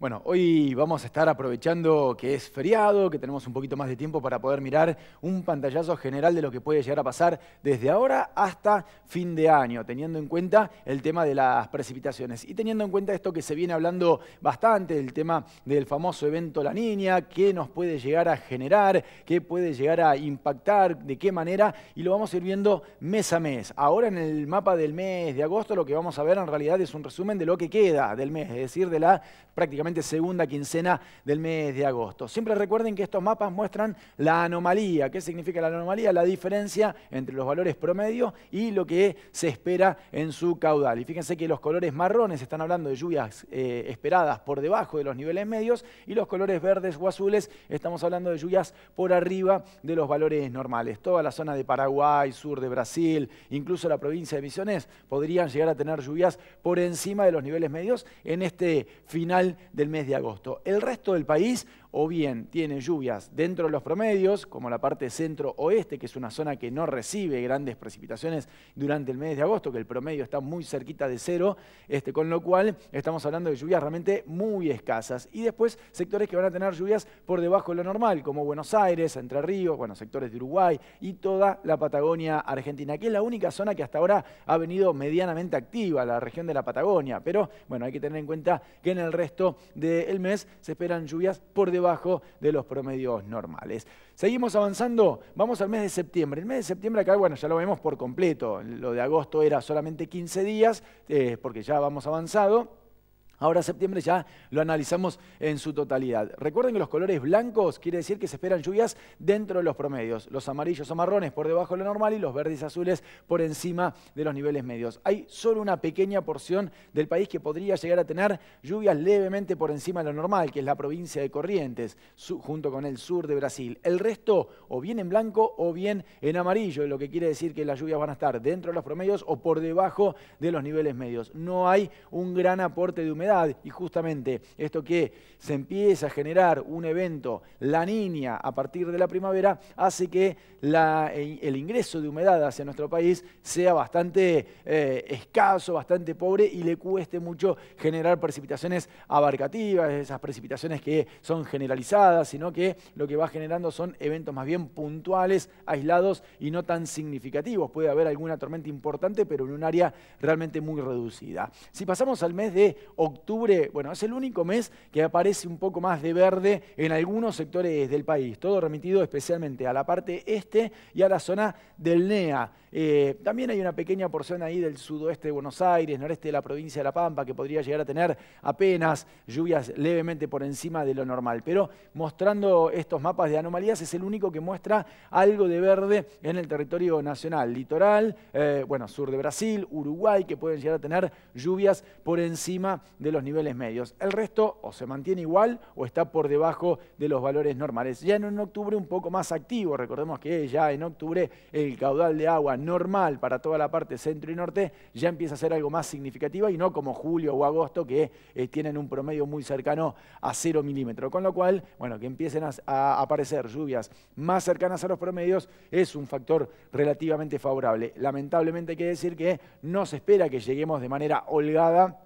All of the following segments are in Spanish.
Bueno, hoy vamos a estar aprovechando que es feriado, que tenemos un poquito más de tiempo para poder mirar un pantallazo general de lo que puede llegar a pasar desde ahora hasta fin de año, teniendo en cuenta el tema de las precipitaciones y teniendo en cuenta esto que se viene hablando bastante, el tema del famoso evento La Niña, qué nos puede llegar a generar, qué puede llegar a impactar, de qué manera, y lo vamos a ir viendo mes a mes. Ahora en el mapa del mes de agosto lo que vamos a ver en realidad es un resumen de lo que queda del mes, es decir, de la prácticamente segunda quincena del mes de agosto. Siempre recuerden que estos mapas muestran la anomalía. ¿Qué significa la anomalía? La diferencia entre los valores promedio y lo que se espera en su caudal. Y fíjense que los colores marrones están hablando de lluvias eh, esperadas por debajo de los niveles medios y los colores verdes o azules estamos hablando de lluvias por arriba de los valores normales. Toda la zona de Paraguay, sur de Brasil, incluso la provincia de Misiones podrían llegar a tener lluvias por encima de los niveles medios en este final de del mes de agosto. El resto del país o bien tiene lluvias dentro de los promedios, como la parte centro-oeste, que es una zona que no recibe grandes precipitaciones durante el mes de agosto, que el promedio está muy cerquita de cero, este, con lo cual estamos hablando de lluvias realmente muy escasas. Y después sectores que van a tener lluvias por debajo de lo normal, como Buenos Aires, Entre Ríos, bueno, sectores de Uruguay y toda la Patagonia argentina, que es la única zona que hasta ahora ha venido medianamente activa, la región de la Patagonia. Pero bueno, hay que tener en cuenta que en el resto del mes se esperan lluvias por debajo debajo de los promedios normales. Seguimos avanzando, vamos al mes de septiembre. El mes de septiembre acá, bueno, ya lo vemos por completo. Lo de agosto era solamente 15 días, eh, porque ya vamos avanzado. Ahora septiembre ya lo analizamos en su totalidad. Recuerden que los colores blancos quiere decir que se esperan lluvias dentro de los promedios. Los amarillos o marrones por debajo de lo normal y los verdes y azules por encima de los niveles medios. Hay solo una pequeña porción del país que podría llegar a tener lluvias levemente por encima de lo normal, que es la provincia de Corrientes, junto con el sur de Brasil. El resto o bien en blanco o bien en amarillo, lo que quiere decir que las lluvias van a estar dentro de los promedios o por debajo de los niveles medios. No hay un gran aporte de humedad y justamente esto que se empieza a generar un evento, la niña, a partir de la primavera, hace que la, el ingreso de humedad hacia nuestro país sea bastante eh, escaso, bastante pobre y le cueste mucho generar precipitaciones abarcativas, esas precipitaciones que son generalizadas, sino que lo que va generando son eventos más bien puntuales, aislados y no tan significativos. Puede haber alguna tormenta importante, pero en un área realmente muy reducida. Si pasamos al mes de octubre, octubre, bueno, es el único mes que aparece un poco más de verde en algunos sectores del país, todo remitido especialmente a la parte este y a la zona del NEA. Eh, también hay una pequeña porción ahí del sudoeste de Buenos Aires, noreste de la provincia de La Pampa, que podría llegar a tener apenas lluvias levemente por encima de lo normal. Pero mostrando estos mapas de anomalías es el único que muestra algo de verde en el territorio nacional, litoral, eh, bueno, sur de Brasil, Uruguay, que pueden llegar a tener lluvias por encima de los niveles medios. El resto o se mantiene igual o está por debajo de los valores normales. Ya en octubre un poco más activo, recordemos que ya en octubre el caudal de agua normal para toda la parte centro y norte ya empieza a ser algo más significativa y no como julio o agosto que eh, tienen un promedio muy cercano a 0 milímetro. Con lo cual, bueno, que empiecen a aparecer lluvias más cercanas a los promedios es un factor relativamente favorable. Lamentablemente hay que decir que no se espera que lleguemos de manera holgada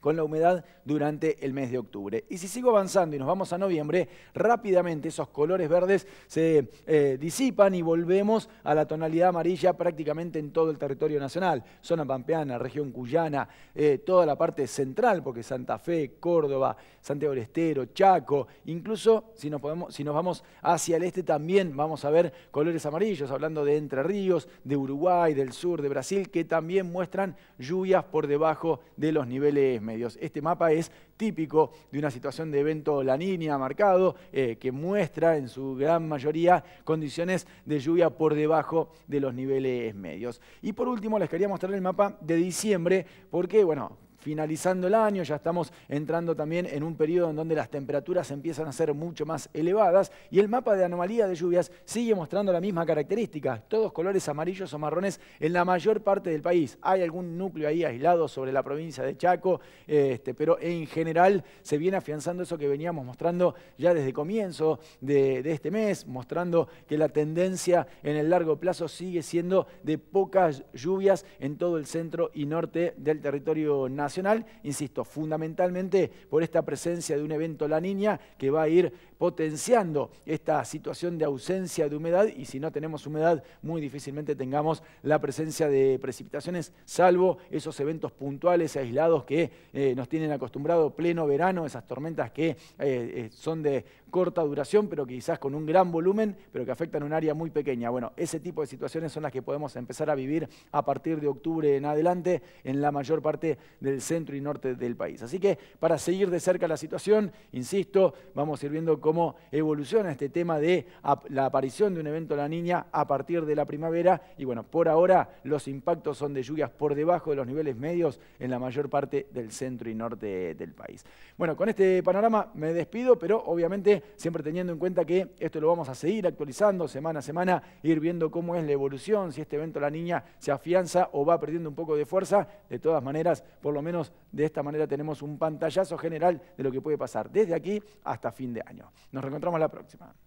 con la humedad durante el mes de octubre. Y si sigo avanzando y nos vamos a noviembre, rápidamente esos colores verdes se eh, disipan y volvemos a la tonalidad amarilla prácticamente en todo el territorio nacional. Zona pampeana, región cuyana, eh, toda la parte central, porque Santa Fe, Córdoba, Santiago del Estero, Chaco, incluso si nos, podemos, si nos vamos hacia el este también vamos a ver colores amarillos, hablando de Entre Ríos, de Uruguay, del sur, de Brasil, que también muestran lluvias por debajo de los niveles este mapa es típico de una situación de evento La Niña marcado, eh, que muestra en su gran mayoría condiciones de lluvia por debajo de los niveles medios. Y por último les quería mostrar el mapa de diciembre, porque, bueno, finalizando el año, ya estamos entrando también en un periodo en donde las temperaturas empiezan a ser mucho más elevadas y el mapa de anomalía de lluvias sigue mostrando la misma característica, todos colores amarillos o marrones en la mayor parte del país. Hay algún núcleo ahí aislado sobre la provincia de Chaco, este, pero en general se viene afianzando eso que veníamos mostrando ya desde comienzo de este mes, mostrando que la tendencia en el largo plazo sigue siendo de pocas lluvias en todo el centro y norte del territorio nacional insisto, fundamentalmente por esta presencia de un evento La Niña que va a ir potenciando esta situación de ausencia de humedad y si no tenemos humedad muy difícilmente tengamos la presencia de precipitaciones, salvo esos eventos puntuales, aislados que eh, nos tienen acostumbrado pleno verano, esas tormentas que eh, eh, son de corta duración, pero quizás con un gran volumen, pero que afectan un área muy pequeña. Bueno, ese tipo de situaciones son las que podemos empezar a vivir a partir de octubre en adelante en la mayor parte del centro y norte del país. Así que para seguir de cerca la situación, insisto, vamos a ir viendo cómo evoluciona este tema de la aparición de un evento la niña a partir de la primavera. Y bueno, por ahora los impactos son de lluvias por debajo de los niveles medios en la mayor parte del centro y norte del país. Bueno, con este panorama me despido, pero obviamente siempre teniendo en cuenta que esto lo vamos a seguir actualizando semana a semana, ir viendo cómo es la evolución, si este evento la niña se afianza o va perdiendo un poco de fuerza. De todas maneras, por lo menos de esta manera tenemos un pantallazo general de lo que puede pasar desde aquí hasta fin de año. Nos reencontramos la próxima.